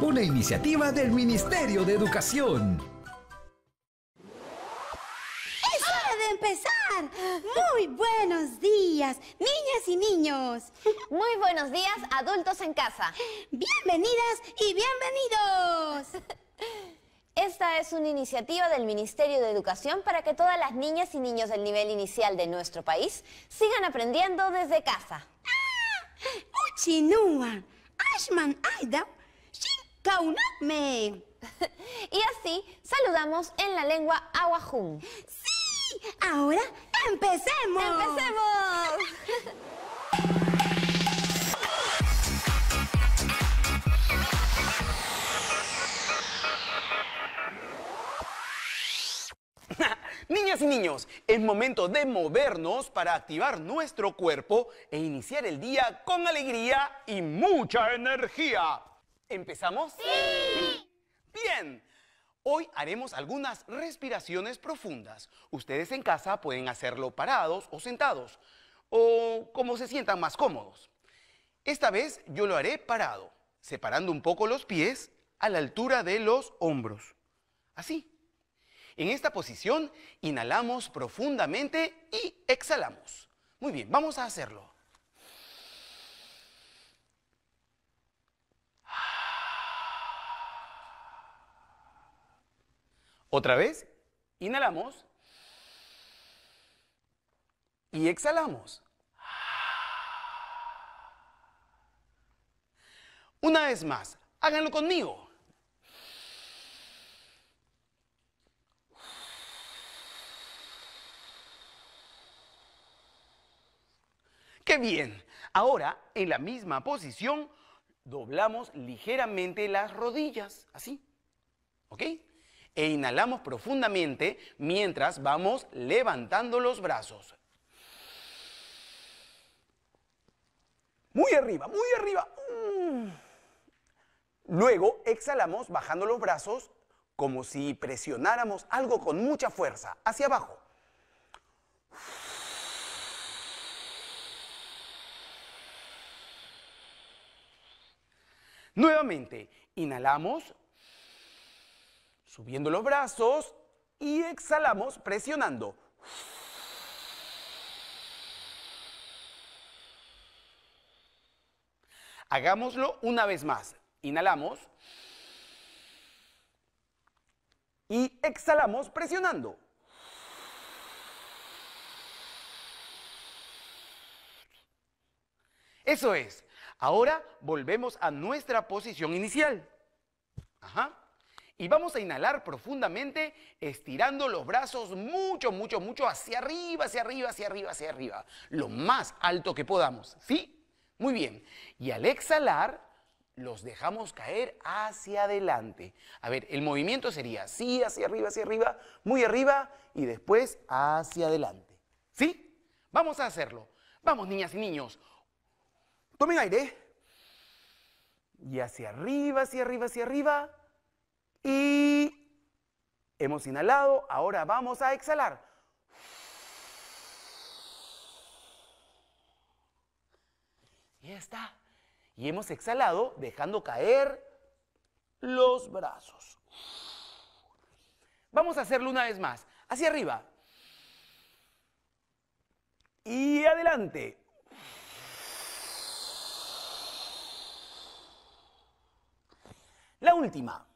una iniciativa del Ministerio de Educación. ¡Es hora de empezar! Muy buenos días, niñas y niños. Muy buenos días, adultos en casa. Bienvenidas y bienvenidos. Esta es una iniciativa del Ministerio de Educación para que todas las niñas y niños del nivel inicial de nuestro país sigan aprendiendo desde casa. ¡Ah! Uchinua, Ashman Aida Kauname. y así saludamos en la lengua aguajún. ¡Sí! Ahora empecemos. ¡Empecemos! Niñas y niños, es momento de movernos para activar nuestro cuerpo e iniciar el día con alegría y mucha energía. ¿Empezamos? Bien. Hoy haremos algunas respiraciones profundas. Ustedes en casa pueden hacerlo parados o sentados, o como se sientan más cómodos. Esta vez yo lo haré parado, separando un poco los pies a la altura de los hombros. Así. En esta posición, inhalamos profundamente y exhalamos. Muy bien, vamos a hacerlo. Otra vez, inhalamos y exhalamos. Una vez más, háganlo conmigo. ¡Qué bien! Ahora, en la misma posición, doblamos ligeramente las rodillas, así. ¿Ok? e inhalamos profundamente mientras vamos levantando los brazos. Muy arriba, muy arriba. Mm. Luego exhalamos bajando los brazos como si presionáramos algo con mucha fuerza, hacia abajo. Nuevamente, inhalamos subiendo los brazos y exhalamos presionando. Hagámoslo una vez más. Inhalamos. Y exhalamos presionando. Eso es. Ahora volvemos a nuestra posición inicial. Ajá. Y vamos a inhalar profundamente estirando los brazos mucho, mucho, mucho hacia arriba, hacia arriba, hacia arriba, hacia arriba. Lo más alto que podamos. ¿Sí? Muy bien. Y al exhalar, los dejamos caer hacia adelante. A ver, el movimiento sería así, hacia arriba, hacia arriba, muy arriba y después hacia adelante. ¿Sí? Vamos a hacerlo. Vamos, niñas y niños. Tomen aire. Y hacia arriba, hacia arriba, hacia arriba y hemos inhalado, ahora vamos a exhalar. Ya está. Y hemos exhalado dejando caer los brazos. Vamos a hacerlo una vez más. Hacia arriba. Y adelante. La última.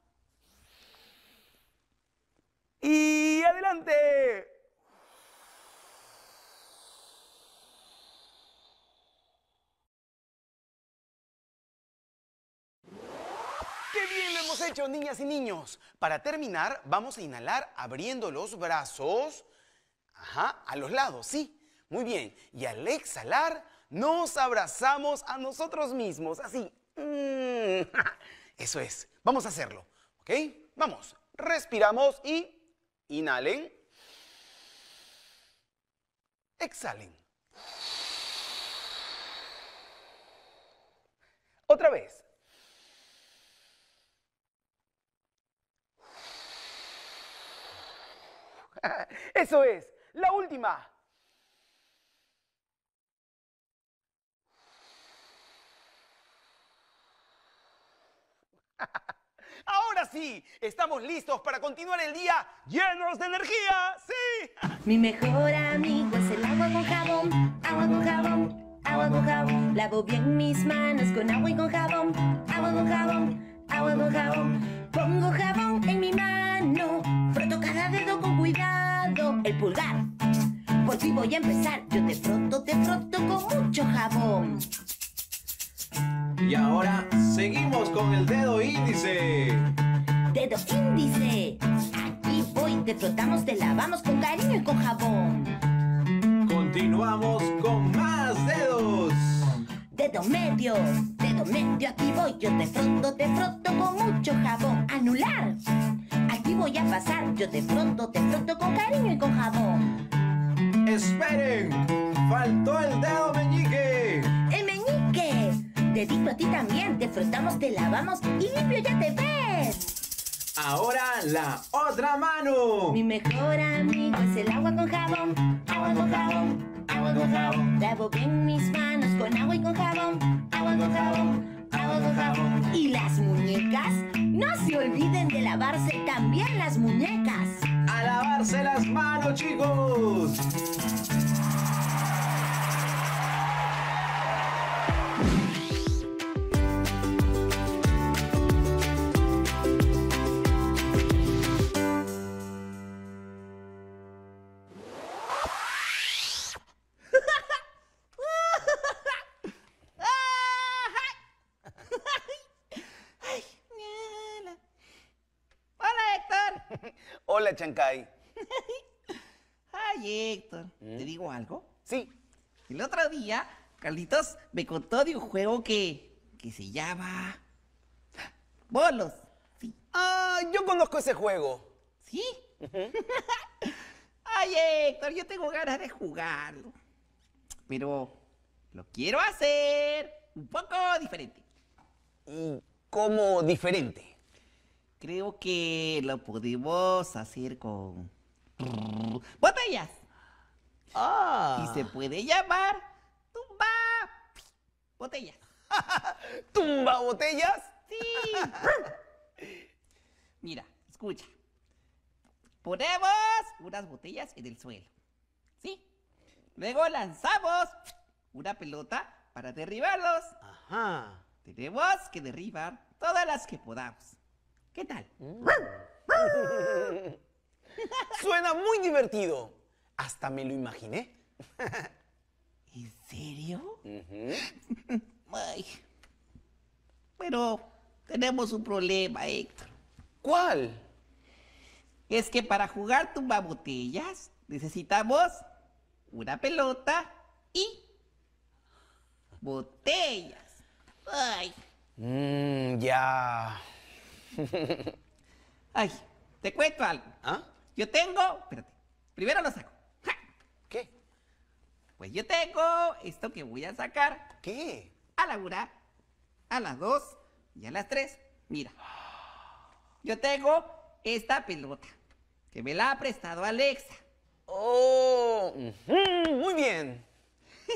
Y adelante. ¡Qué bien lo hemos hecho, niñas y niños! Para terminar, vamos a inhalar abriendo los brazos. Ajá, a los lados, sí. Muy bien. Y al exhalar, nos abrazamos a nosotros mismos, así. Mm, eso es. Vamos a hacerlo, ¿ok? Vamos. Respiramos y... Inhalen. Exhalen. Otra vez. Eso es. La última. Ahora sí, estamos listos para continuar el día llenos de energía. ¡Sí! Mi mejor amigo es el agua con jabón, agua con jabón, agua con jabón. Lavo bien mis manos con agua y con jabón, agua con jabón, agua con jabón. Pongo jabón en mi mano, froto cada dedo con cuidado. El pulgar, por si voy a empezar, yo te froto, te froto con mucho jabón. Y ahora seguimos con el dedo índice. Dedo índice. Aquí voy, te frotamos, te lavamos con cariño y con jabón. Continuamos con más dedos. Dedo medio, dedo medio, aquí voy, yo te froto, te froto con mucho jabón. Anular. Aquí voy a pasar, yo te froto, te froto con cariño y con jabón. Esperen, faltó el dedo medio. Benedicto, a ti también. Te frotamos, te lavamos y limpio ya te ves. Ahora la otra mano. Mi mejor amigo es el agua con jabón. Agua con jabón, agua con jabón. Lavo bien mis manos con agua y con jabón. Agua con jabón, agua con jabón. Y las muñecas, no se olviden de lavarse también las muñecas. A lavarse las manos, chicos. Hola, Chancay. Ay, Héctor, ¿te mm. digo algo? Sí. El otro día, Carlitos me contó de un juego que, que se llama... Bolos. Sí. Ah, yo conozco ese juego. ¿Sí? Ay, Héctor, yo tengo ganas de jugarlo. Pero lo quiero hacer un poco diferente. ¿Cómo diferente? Creo que lo podemos hacer con botellas. Ah. Y se puede llamar tumba botellas. ¿Tumba botellas? Sí. Mira, escucha. Ponemos unas botellas en el suelo. ¿Sí? Luego lanzamos una pelota para derribarlos. Ajá. Tenemos que derribar todas las que podamos. ¿Qué tal? Suena muy divertido. Hasta me lo imaginé. ¿En serio? Ay. Pero tenemos un problema, Héctor. ¿Cuál? Es que para jugar tumbabotellas necesitamos una pelota y botellas. Ay. Mmm, ya. Ay, te cuento algo. ¿Ah? Yo tengo. Espérate. Primero lo saco. ¿Qué? Pues yo tengo esto que voy a sacar. ¿Qué? A la una, a las dos y a las tres. Mira. Yo tengo esta pelota que me la ha prestado Alexa. Oh, muy bien.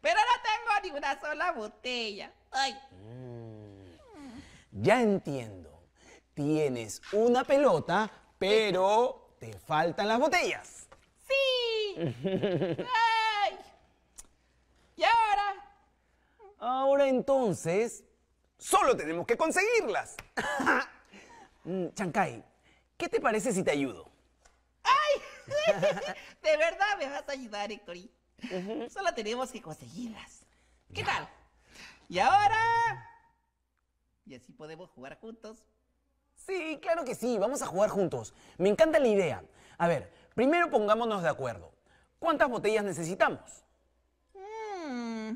Pero no tengo ni una sola botella. Ay. Mm. Ya entiendo. Tienes una pelota, pero te faltan las botellas. ¡Sí! ¿Y ahora? Ahora entonces, solo tenemos que conseguirlas. Mm, Chancay, ¿qué te parece si te ayudo? ¡Ay! De verdad me vas a ayudar, Héctory. Solo tenemos que conseguirlas. ¿Qué tal? Y ahora y así podemos jugar juntos. Sí, claro que sí, vamos a jugar juntos. Me encanta la idea. A ver, primero pongámonos de acuerdo. ¿Cuántas botellas necesitamos? Mm.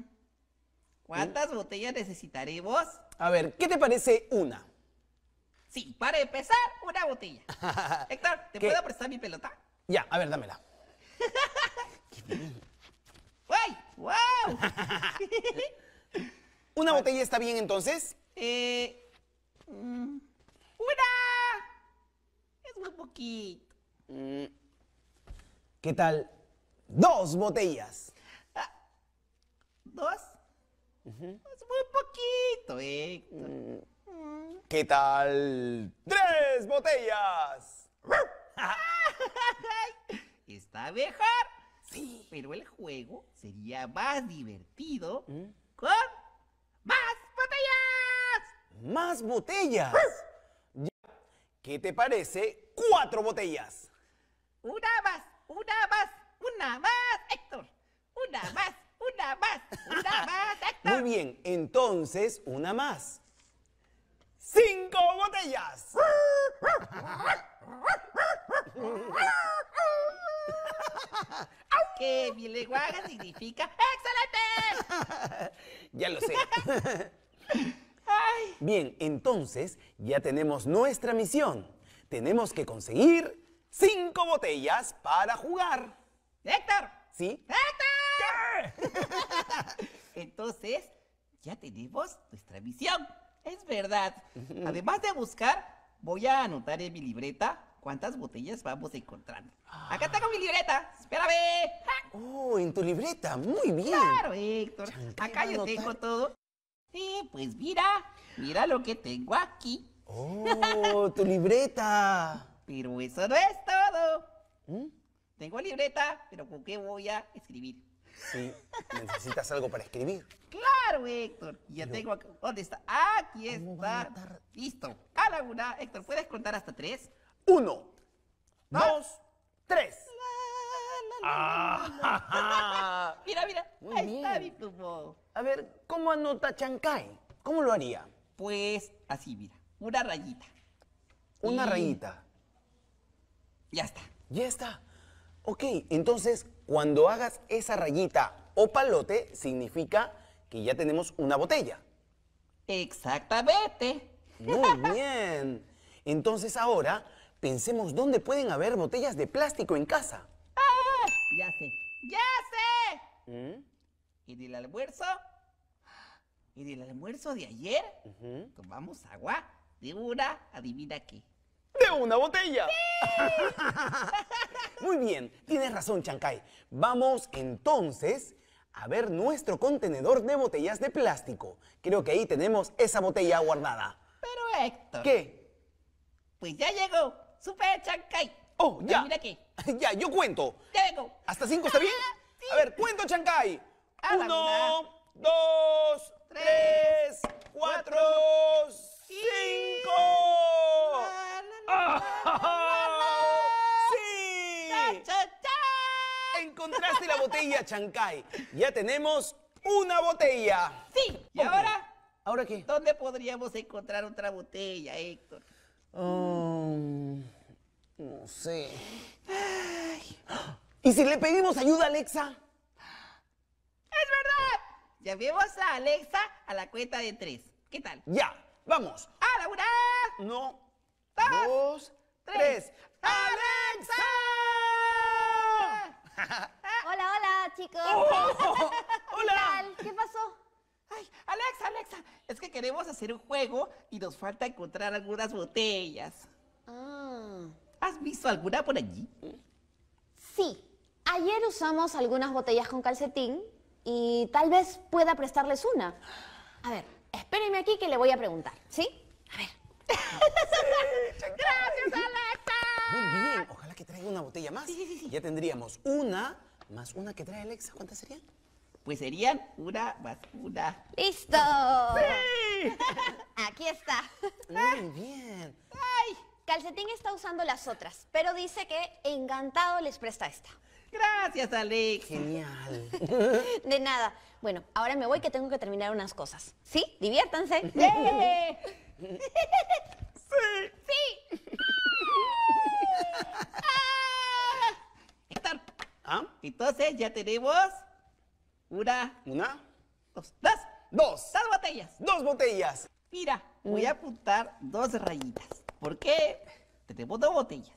¿Cuántas ¿Mm? botellas necesitaremos? A ver, ¿qué te parece una? Sí, para empezar, una botella. Héctor, ¿te puedo prestar mi pelota? Ya, a ver, dámela. ¡Uy! ¡Wow! ¿Una botella está bien entonces? Eh, mm, ¡Una! Es muy poquito. Mm. ¿Qué tal? Dos botellas. Ah, ¿Dos? Es muy poquito, Héctor. Mm. ¿Qué tal? ¡Tres botellas! Está mejor. Sí. Pero el juego sería más divertido con más botellas. ¿Qué te parece? Cuatro botellas. Una más, una más, una más, Héctor. Una más, una más, una más, Héctor. Muy bien, entonces una más. Cinco botellas. ¿Qué? mi lenguaje significa excelente. ya lo sé. Bien, entonces ya tenemos nuestra misión. Tenemos que conseguir cinco botellas para jugar. ¡Héctor! ¿Sí? ¡Héctor! entonces, ya tenemos nuestra misión. Es verdad. Además de buscar, voy a anotar en mi libreta cuántas botellas vamos encontrando. Acá tengo mi libreta. Espérame. Ah. Oh, en tu libreta. Muy bien. Claro, Héctor. Acá yo tengo todo Sí, pues mira, mira lo que tengo aquí. ¡Oh, tu libreta! Pero eso no es todo. ¿Mm? Tengo libreta, pero ¿con qué voy a escribir? Sí, necesitas algo para escribir. Claro, Héctor. Ya tengo acá. ¿Dónde está? Aquí está. Listo. A la una, Héctor, ¿puedes contar hasta tres? Uno, dos, tres. Ah, mira, mira. ahí está mi A ver, ¿cómo anota Chancay? ¿Cómo lo haría? Pues así, mira. Una rayita. Una rayita. Ya está. Ya está. Ok, entonces, cuando hagas esa rayita o palote, significa que ya tenemos una botella. Exactamente. Muy bien. Entonces ahora pensemos dónde pueden haber botellas de plástico en casa. Ya sé. ¡Ya sé! ¿Mm? ¿Y del almuerzo? ¿Y del almuerzo de ayer? vamos Tomamos agua de una, adivina qué. ¡De una botella! ¡Sí! Muy bien, tienes razón, Chancay. Vamos entonces a ver nuestro contenedor de botellas de plástico. Creo que ahí tenemos esa botella guardada. Pero Héctor. ¿Qué? Pues ya llegó. Super Chancay. Oh, ya. mira aquí. ya, yo cuento. Ya ¿Hasta cinco está bien? Ah, A ver, cuento, Chancay. Uno, dos, tres, cuatro, cinco. ¡Sí! Encontraste la botella, Chancay. Ya tenemos una botella. Sí. ¿Y ahora? ¿Ahora qué? ¿Dónde podríamos encontrar otra botella, Héctor? Um... No sé. ¿Y si le pedimos ayuda a Alexa? Es verdad. Llamemos a Alexa a la cuenta de tres. ¿Qué tal? Ya, vamos. A la una. No. Dos. tres. ¡Alexa! Hola, hola, chicos. Oh, oh, oh, hola. ¿Qué, tal? ¿Qué pasó? Ay, Alexa, Alexa, es que queremos hacer un juego y nos falta encontrar algunas botellas. Ah. ¿Has visto alguna por allí? Sí. Ayer usamos algunas botellas con calcetín y tal vez pueda prestarles una. A ver, espérenme aquí que le voy a preguntar, ¿sí? A ver. ¡Gracias, Alexa! Muy bien, ojalá que traiga una botella más. Sí, sí, sí. Ya tendríamos una más una que trae Alexa. ¿Cuántas serían? Pues serían una más una. ¡Listo! ¡Sí! Aquí está. Muy bien. ¡Ay! Calcetín está usando las otras, pero dice que encantado les presta esta. Gracias, Alex. Genial. De nada. Bueno, ahora me voy que tengo que terminar unas cosas. ¿Sí? Diviértanse. sí. Sí. Ah. ah, entonces ya tenemos una, una, dos, dos, dos, dos botellas. Dos botellas. Mira, voy mm. a apuntar dos rayitas. ¿Por qué? Tenemos dos botellas.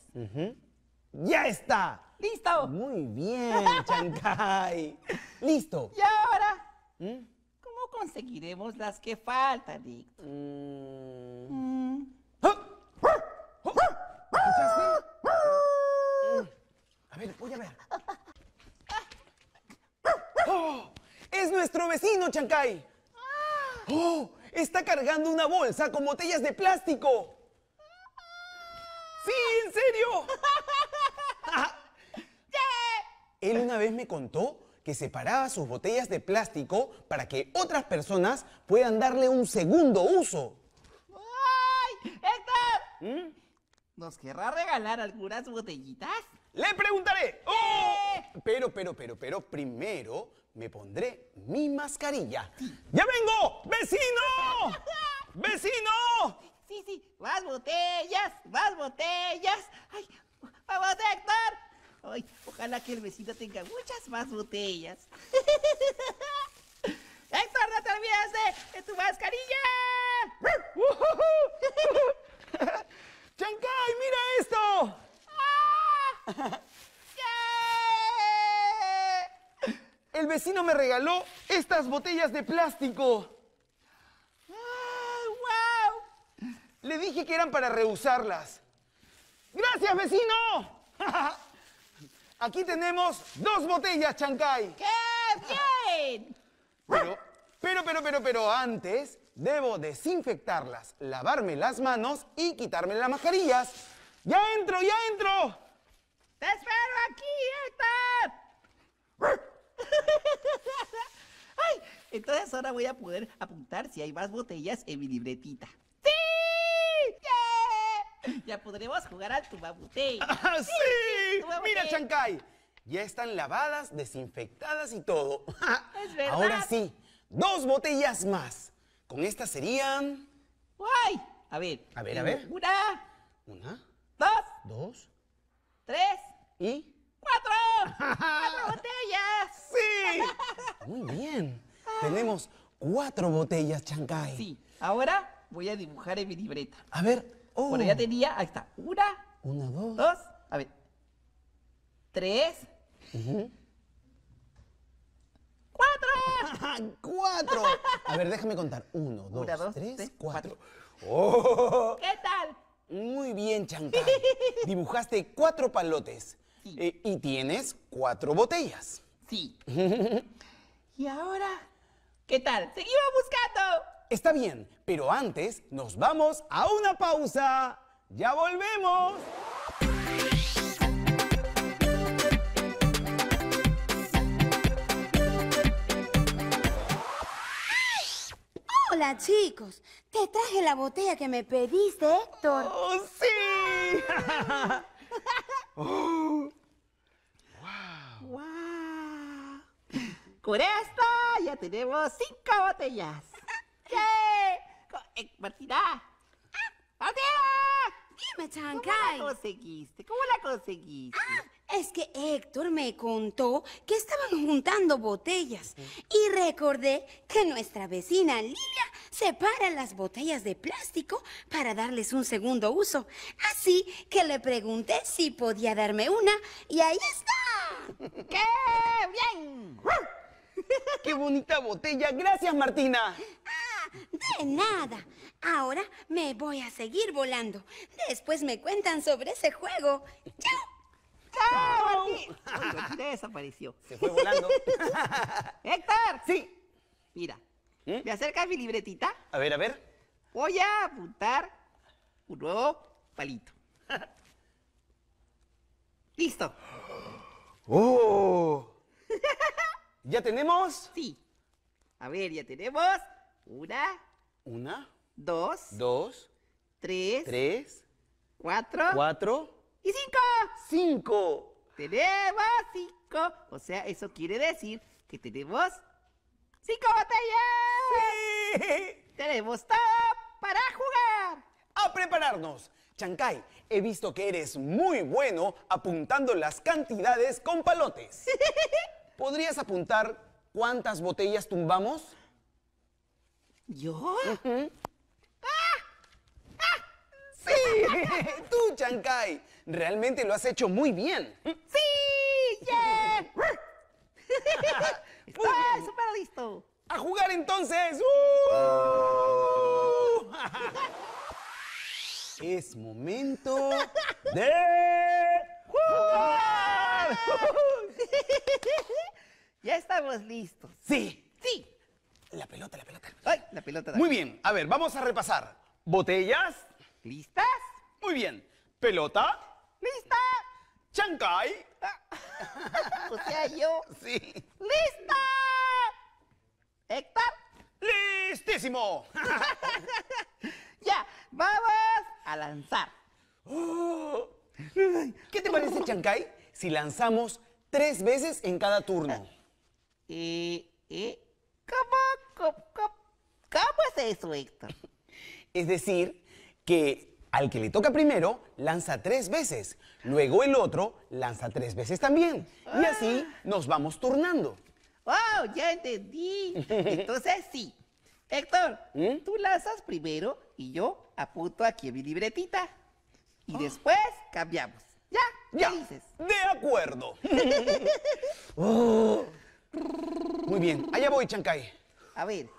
¡Ya está! ¡Listo! Muy bien, Chancay. ¡Listo! Y ahora, ¿Mm? ¿cómo conseguiremos las que faltan, Dicto? Mm. Mm. A ver, voy a ver. ¡Oh! ¡Es nuestro vecino, Chancay! Ah. ¡Oh! Está cargando una bolsa con botellas de plástico en serio! Él una vez me contó que separaba sus botellas de plástico para que otras personas puedan darle un segundo uso. ¡Ay! ¿Mm? ¿Nos querrá regalar algunas botellitas? ¡Le preguntaré! ¡Oh! Eh. Pero, pero, pero, pero, primero me pondré mi mascarilla. ¡Ya vengo! ¡Vecino! ¡Vecino! Sí, sí, más botellas, más botellas. Ay, vamos, Héctor. Ay, ojalá que el vecino tenga muchas más botellas. Héctor, no te olvides de, tu mascarilla. ¡Chancay, mira esto! ¡Ah! El vecino me regaló estas botellas de plástico. Le dije que eran para rehusarlas. ¡Gracias, vecino! Aquí tenemos dos botellas, Chancay. ¡Qué bien! Pero, pero, pero, pero, pero antes debo desinfectarlas, lavarme las manos y quitarme las mascarillas. ¡Ya entro, ya entro! ¡Te espero aquí, Héctor! Ay, entonces ahora voy a poder apuntar si hay más botellas en mi libretita. Ya podremos jugar al tubabutey. ¡Ah, sí! Mira, Chancay, ya están lavadas, desinfectadas y todo. Es verdad. Ahora sí, dos botellas más. Con estas serían... ¡Guay! A ver. A ver, a ver. Una. Una. Dos. Dos. Tres. Y... ¡Cuatro! ¡Cuatro botellas! ¡Sí! Muy bien. Tenemos cuatro botellas, Chancay. Sí. Ahora voy a dibujar en mi libreta. A ver, bueno, ya oh. tenía, ahí está. Una. dos. A ver. Tres. ¡Cuatro! ¡Cuatro! A ver, déjame contar. Uno, dos, tres, cuatro. Oh. ¿Qué tal? Muy bien, Chancay. Dibujaste cuatro palotes. Sí. Eh, y tienes cuatro botellas. Sí. y ahora, ¿qué tal? ¡Seguimos buscando! Está bien, pero antes nos vamos a una pausa. ¡Ya volvemos! Hola chicos, te traje la botella que me pediste, Héctor. ¡Oh, sí! ¡Guau! Wow. Con esta ya tenemos cinco botellas. Eh, Martina! Ah. ¡Martina! Dime, Chancay. ¿Cómo la conseguiste? ¿Cómo la conseguiste? Ah, es que Héctor me contó que estaban juntando botellas. Y recordé que nuestra vecina Lilia separa las botellas de plástico para darles un segundo uso. Así que le pregunté si podía darme una y ahí está. ¡Qué bien! ¡Qué bonita botella! Gracias, Martina. De nada. Ahora me voy a seguir volando. Después me cuentan sobre ese juego. ¡Chao! ¡Chao, Desapareció. Se fue volando. ¡Héctor! Sí. Mira, ¿Eh? ¿me acercas mi libretita? A ver, a ver. Voy a apuntar un nuevo palito. Listo. ¡Oh! ¿Ya tenemos? Sí. A ver, ya tenemos una, una. Dos. Dos. Tres. Tres. Cuatro. Cuatro. Y cinco. Cinco. Tenemos cinco. O sea, eso quiere decir que tenemos cinco botellas. Tenemos todo para jugar. A prepararnos. Chancay, he visto que eres muy bueno apuntando las cantidades con palotes. ¿Podrías apuntar cuántas botellas tumbamos? ¿Yo? ¡Ah! ¡Ah! ¡Sí! Tú, Chancay, realmente lo has hecho muy bien. ¡Sí! ¡Yeah! Ah, ¡Está súper listo! ¡A jugar entonces! ¡Uh! es momento de jugar. ya estamos listos. Sí. Sí. La pelota, la pelota. Ay, la pelota. Muy bien, a ver, vamos a repasar. Botellas. ¿Listas? Muy bien. Pelota. ¿Lista? Chancay. o sea, pues yo. Sí. ¡Lista! Héctor. ¡Listísimo! ya, vamos a lanzar. Oh. ¿Qué te parece, Chancay, si lanzamos tres veces en cada turno? Eh, eh ¿Cómo, cómo, es eso, Héctor? Es decir, que al que le toca primero lanza tres veces, luego el otro lanza tres veces también. Y ah. así nos vamos turnando. ¡Wow! Ya entendí. Entonces sí. Héctor, ¿Mm? tú lanzas primero y yo apunto aquí en mi libretita. Y ah. después cambiamos. ¿Ya? ¿Qué ya. dices? De acuerdo. oh. Muy bien, allá voy, Chancay. A ver.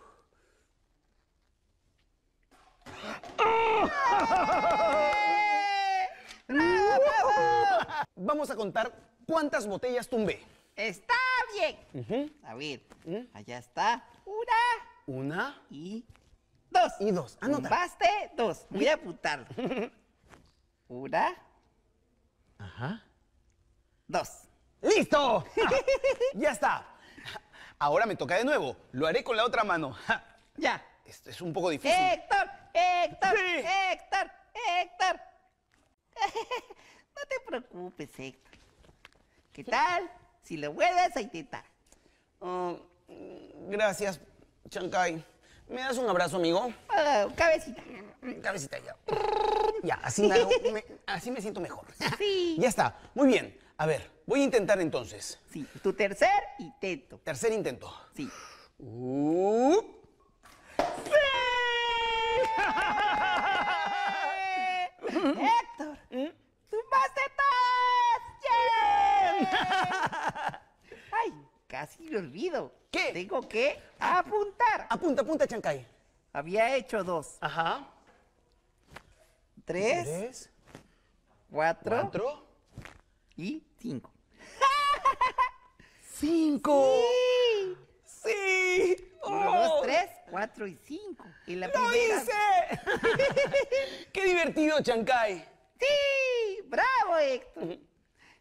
Vamos a contar cuántas botellas tumbé. Está bien. A ver, ¿Mm? allá está. Una. Una. Y dos. Y dos. Anota. Baste dos. Voy a apuntar. Una. Ajá. Dos. ¡Listo! ya está. Ahora me toca de nuevo. Lo haré con la otra mano. ya. Esto es un poco difícil. Héctor, Héctor, Héctor, Héctor. no te preocupes, Héctor. ¿Qué tal si lo vuelves a intentar? Oh, mm, gracias, Chancay. ¿Me das un abrazo, amigo? Oh, cabecita. Cabecita, ya. ya, así, me, así me siento mejor. Sí. ya está. Muy bien. A ver, Voy a intentar entonces. Sí, tu tercer intento. Tercer intento. Sí. ¡Sí! Héctor, tumbaste todas. ¡Bien! Ay, casi lo olvido. ¿Qué? Tengo que ah. apuntar. Apunta, apunta, Chancay. Había hecho dos. Ajá. Tres. Tres. Cuatro. Cuatro. Y cinco cinco. Sí. Sí. Uno, dos, oh. tres, cuatro y cinco. Y la ¡Lo hice! ¡Qué divertido, Chancay! ¡Sí! ¡Bravo, Héctor!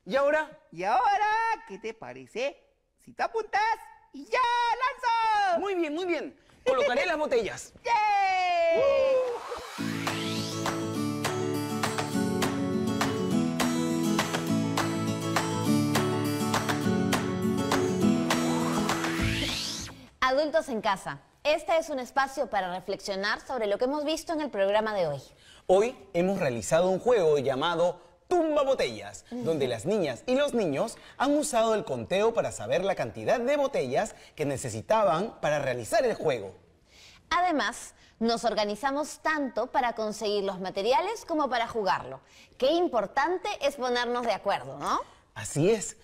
¿Y ahora? ¿Y ahora qué te parece? Si te apuntas, y ¡ya! ¡Lanzo! Muy bien, muy bien. Colocaré las botellas. ¡Yay! Adultos en casa. Este es un espacio para reflexionar sobre lo que hemos visto en el programa de hoy. Hoy hemos realizado un juego llamado Tumba Botellas, donde las niñas y los niños han usado el conteo para saber la cantidad de botellas que necesitaban para realizar el juego. Además, nos organizamos tanto para conseguir los materiales como para jugarlo. Qué importante es ponernos de acuerdo, ¿no? Así es.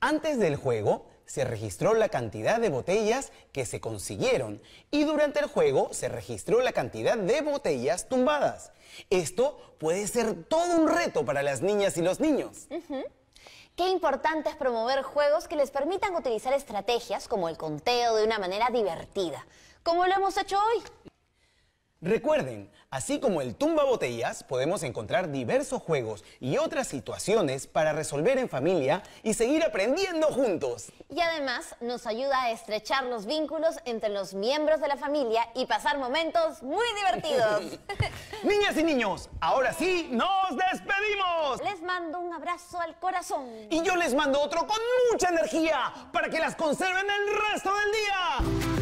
Antes del juego, se registró la cantidad de botellas que se consiguieron y durante el juego se registró la cantidad de botellas tumbadas. Esto puede ser todo un reto para las niñas y los niños. Qué importante es promover juegos que les permitan utilizar estrategias como el conteo de una manera divertida, como lo hemos hecho hoy. Recuerden, Así como el tumba botellas, podemos encontrar diversos juegos y otras situaciones para resolver en familia y seguir aprendiendo juntos. Y además nos ayuda a estrechar los vínculos entre los miembros de la familia y pasar momentos muy divertidos. Niñas y niños, ahora sí nos despedimos. Les mando un abrazo al corazón. Y yo les mando otro con mucha energía para que las conserven el resto del día.